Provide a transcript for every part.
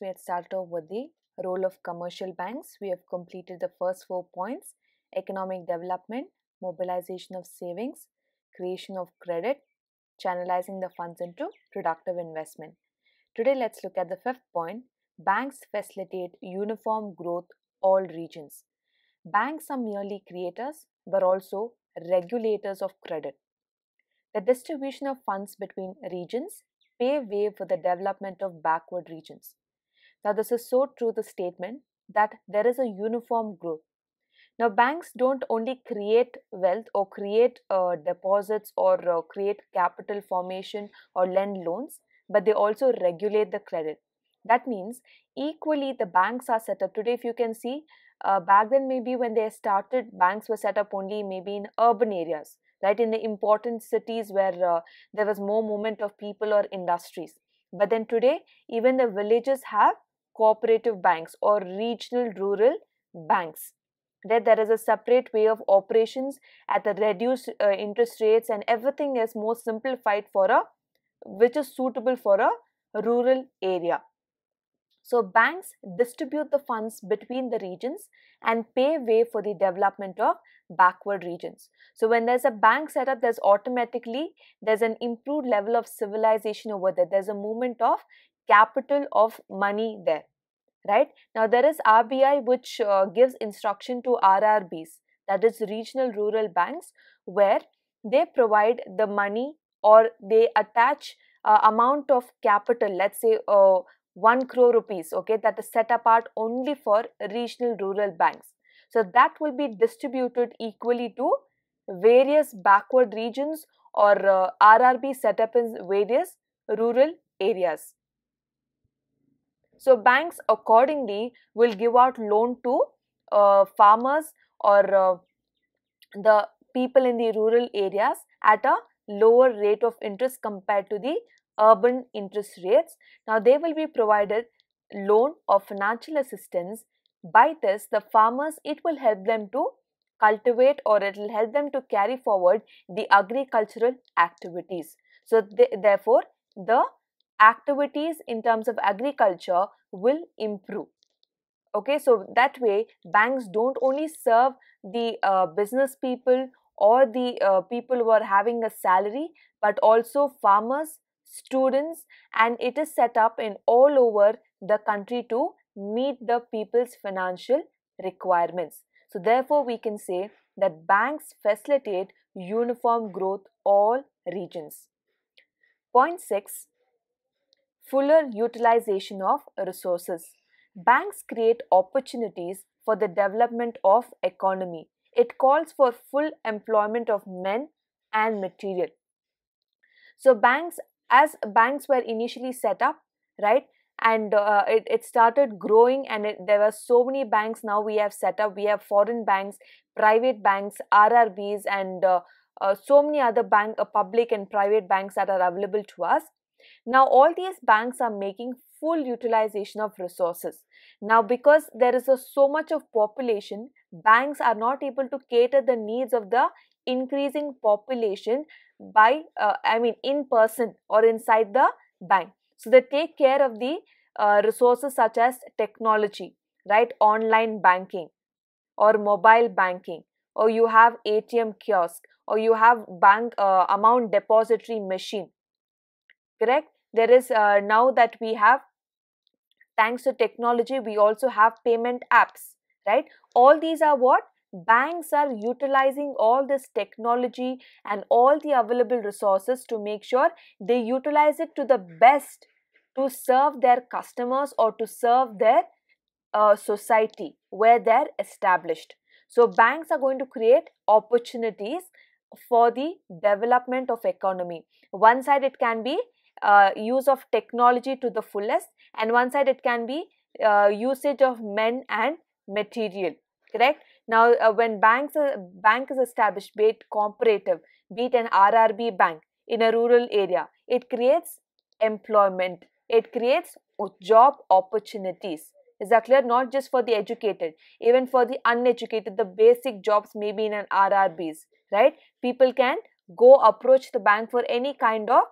we had started off with the role of commercial banks. We have completed the first four points economic development, mobilization of savings, creation of credit, channelizing the funds into productive investment. Today, let's look at the fifth point banks facilitate uniform growth all regions. Banks are merely creators but also regulators of credit. The distribution of funds between regions pave way for the development of backward regions. Now, this is so true the statement that there is a uniform growth. Now, banks don't only create wealth or create uh, deposits or uh, create capital formation or lend loans, but they also regulate the credit. That means equally the banks are set up today. If you can see, uh, back then maybe when they started, banks were set up only maybe in urban areas, right? In the important cities where uh, there was more movement of people or industries. But then today, even the villages have cooperative banks or regional rural banks. That there is a separate way of operations at the reduced uh, interest rates and everything is more simplified for a which is suitable for a rural area. So banks distribute the funds between the regions and pave way for the development of backward regions. So when there's a bank setup, there's automatically there's an improved level of civilization over there. There's a movement of capital of money there right now there is RBI which uh, gives instruction to RRBs that is regional rural banks where they provide the money or they attach uh, amount of capital let's say uh, 1 crore rupees okay that is set apart only for regional rural banks so that will be distributed equally to various backward regions or uh, RRB set up in various rural areas so, banks accordingly will give out loan to uh, farmers or uh, the people in the rural areas at a lower rate of interest compared to the urban interest rates. Now, they will be provided loan or financial assistance. By this, the farmers, it will help them to cultivate or it will help them to carry forward the agricultural activities. So, therefore, the activities in terms of agriculture will improve okay so that way banks don't only serve the uh, business people or the uh, people who are having a salary but also farmers students and it is set up in all over the country to meet the people's financial requirements so therefore we can say that banks facilitate uniform growth all regions point 6 fuller utilization of resources. Banks create opportunities for the development of economy. It calls for full employment of men and material. So banks, as banks were initially set up, right, and uh, it, it started growing and it, there were so many banks now we have set up we have foreign banks private banks rrbs and uh, uh, so many other bank uh, public and private banks that are available to us now, all these banks are making full utilization of resources. Now, because there is a, so much of population, banks are not able to cater the needs of the increasing population by, uh, I mean, in person or inside the bank. So, they take care of the uh, resources such as technology, right? Online banking or mobile banking, or you have ATM kiosk, or you have bank uh, amount depository machine correct there is uh, now that we have thanks to technology we also have payment apps right all these are what banks are utilizing all this technology and all the available resources to make sure they utilize it to the best to serve their customers or to serve their uh, society where they're established. So, banks are going to create opportunities for the development of economy. One side it can be uh, use of technology to the fullest and one side it can be uh, usage of men and material correct now uh, when banks uh, bank is established be it cooperative be it an rrb bank in a rural area it creates employment it creates job opportunities is that clear not just for the educated even for the uneducated the basic jobs may be in an rrbs right people can go approach the bank for any kind of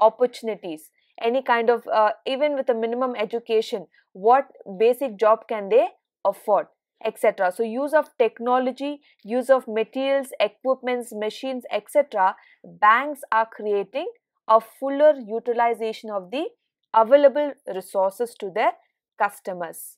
opportunities any kind of uh, even with a minimum education what basic job can they afford etc so use of technology use of materials equipments machines etc banks are creating a fuller utilization of the available resources to their customers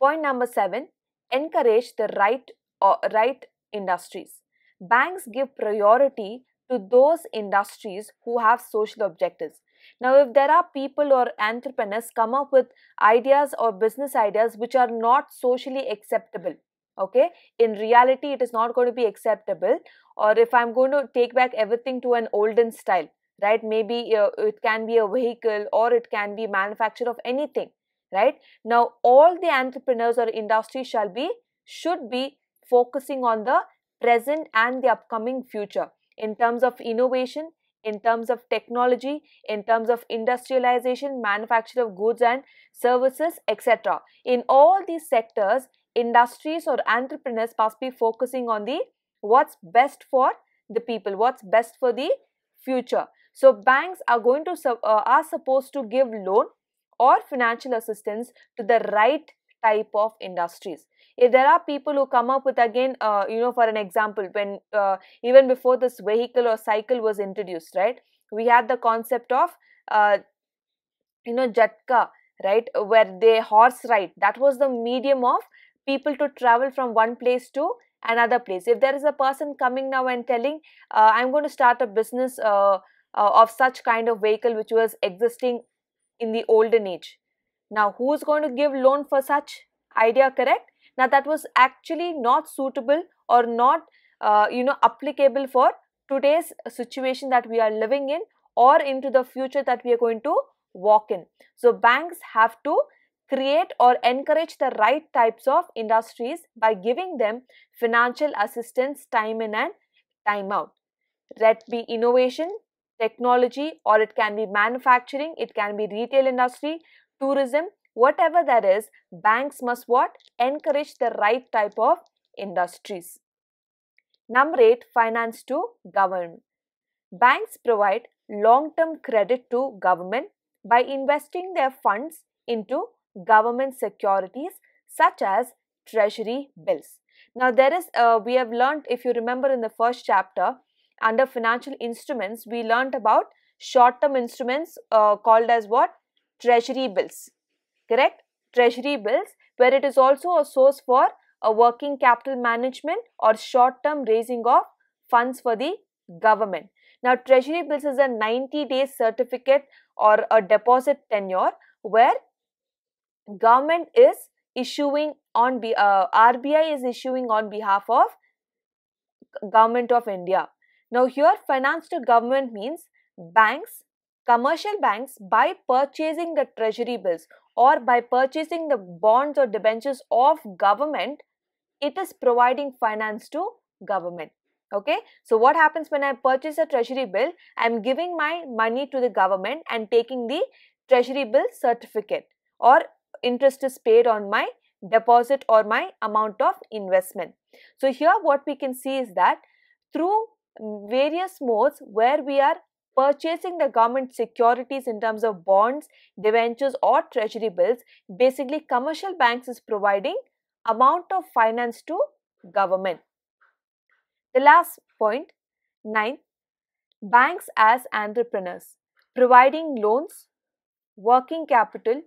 point number 7 encourage the right or uh, right industries banks give priority to those industries who have social objectives. Now, if there are people or entrepreneurs come up with ideas or business ideas which are not socially acceptable, okay, in reality, it is not going to be acceptable. Or if I'm going to take back everything to an olden style, right, maybe uh, it can be a vehicle or it can be manufacture of anything, right? Now, all the entrepreneurs or industries shall be, should be focusing on the present and the upcoming future in terms of innovation, in terms of technology, in terms of industrialization, manufacture of goods and services, etc. In all these sectors, industries or entrepreneurs must be focusing on the what's best for the people, what's best for the future. So banks are going to uh, are supposed to give loan or financial assistance to the right type of industries if there are people who come up with again uh, you know for an example when uh, even before this vehicle or cycle was introduced right we had the concept of uh, you know jatka right where they horse ride that was the medium of people to travel from one place to another place if there is a person coming now and telling uh, i'm going to start a business uh, uh, of such kind of vehicle which was existing in the olden age now, who's going to give loan for such idea, correct? Now, that was actually not suitable or not, uh, you know, applicable for today's situation that we are living in or into the future that we are going to walk in. So, banks have to create or encourage the right types of industries by giving them financial assistance time in and time out. Let be innovation, technology, or it can be manufacturing, it can be retail industry, tourism, whatever that is, banks must what? Encourage the right type of industries. Number 8. Finance to government. Banks provide long-term credit to government by investing their funds into government securities such as treasury bills. Now there is, uh, we have learned if you remember in the first chapter under financial instruments, we learned about short-term instruments uh, called as what? treasury bills, correct? Treasury bills, where it is also a source for a working capital management or short-term raising of funds for the government. Now, treasury bills is a 90-day certificate or a deposit tenure where government is issuing on uh, RBI is issuing on behalf of government of India. Now, here finance to government means banks Commercial banks, by purchasing the treasury bills or by purchasing the bonds or debentures of government, it is providing finance to government. Okay, so what happens when I purchase a treasury bill? I'm giving my money to the government and taking the treasury bill certificate or interest is paid on my deposit or my amount of investment. So here what we can see is that through various modes where we are purchasing the government securities in terms of bonds, debentures or treasury bills. Basically, commercial banks is providing amount of finance to government. The last point, ninth, banks as entrepreneurs, providing loans, working capital,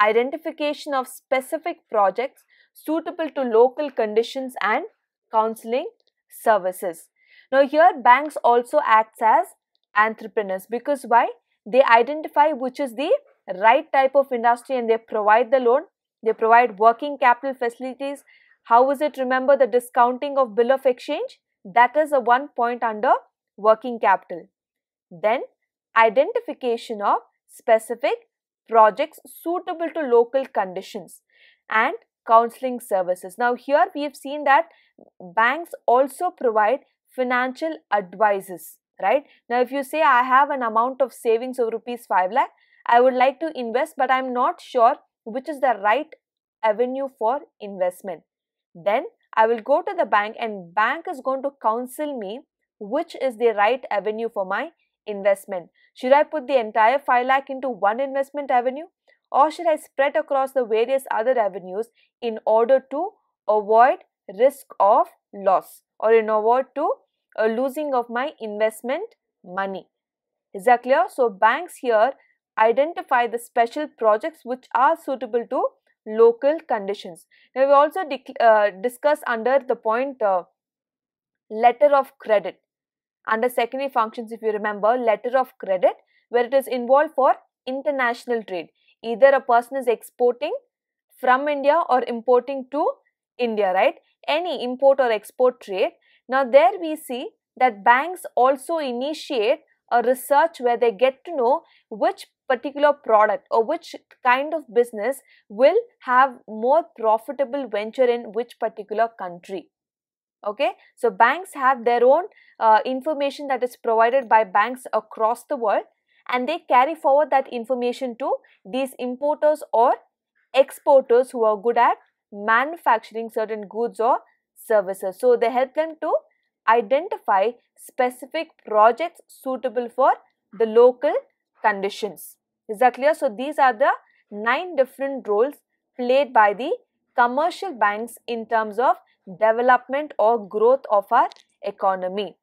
identification of specific projects suitable to local conditions and counseling services. Now here banks also acts as entrepreneurs because why? They identify which is the right type of industry and they provide the loan, they provide working capital facilities. How is it? Remember the discounting of bill of exchange? That is a one point under working capital. Then identification of specific projects suitable to local conditions and counseling services. Now here we have seen that banks also provide financial advices right? Now, if you say I have an amount of savings of rupees 5 lakh, I would like to invest, but I'm not sure which is the right avenue for investment. Then I will go to the bank and bank is going to counsel me which is the right avenue for my investment. Should I put the entire 5 lakh into one investment avenue or should I spread across the various other avenues in order to avoid risk of loss or in order to a losing of my investment money. Is that clear? So banks here identify the special projects which are suitable to local conditions. Now we also uh, discuss under the point uh, letter of credit. Under secondary functions if you remember letter of credit where it is involved for international trade. Either a person is exporting from India or importing to India, right? Any import or export trade now, there we see that banks also initiate a research where they get to know which particular product or which kind of business will have more profitable venture in which particular country okay so banks have their own uh, information that is provided by banks across the world and they carry forward that information to these importers or exporters who are good at manufacturing certain goods or services. So they help them to identify specific projects suitable for the local conditions. Is that clear? So these are the nine different roles played by the commercial banks in terms of development or growth of our economy.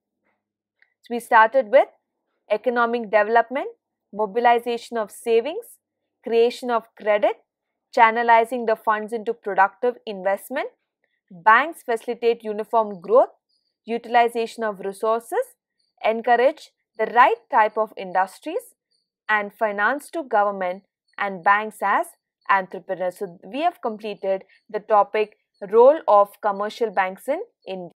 So we started with economic development, mobilization of savings, creation of credit, channelizing the funds into productive investment, Banks facilitate uniform growth, utilization of resources, encourage the right type of industries, and finance to government and banks as entrepreneurs. So, we have completed the topic role of commercial banks in India.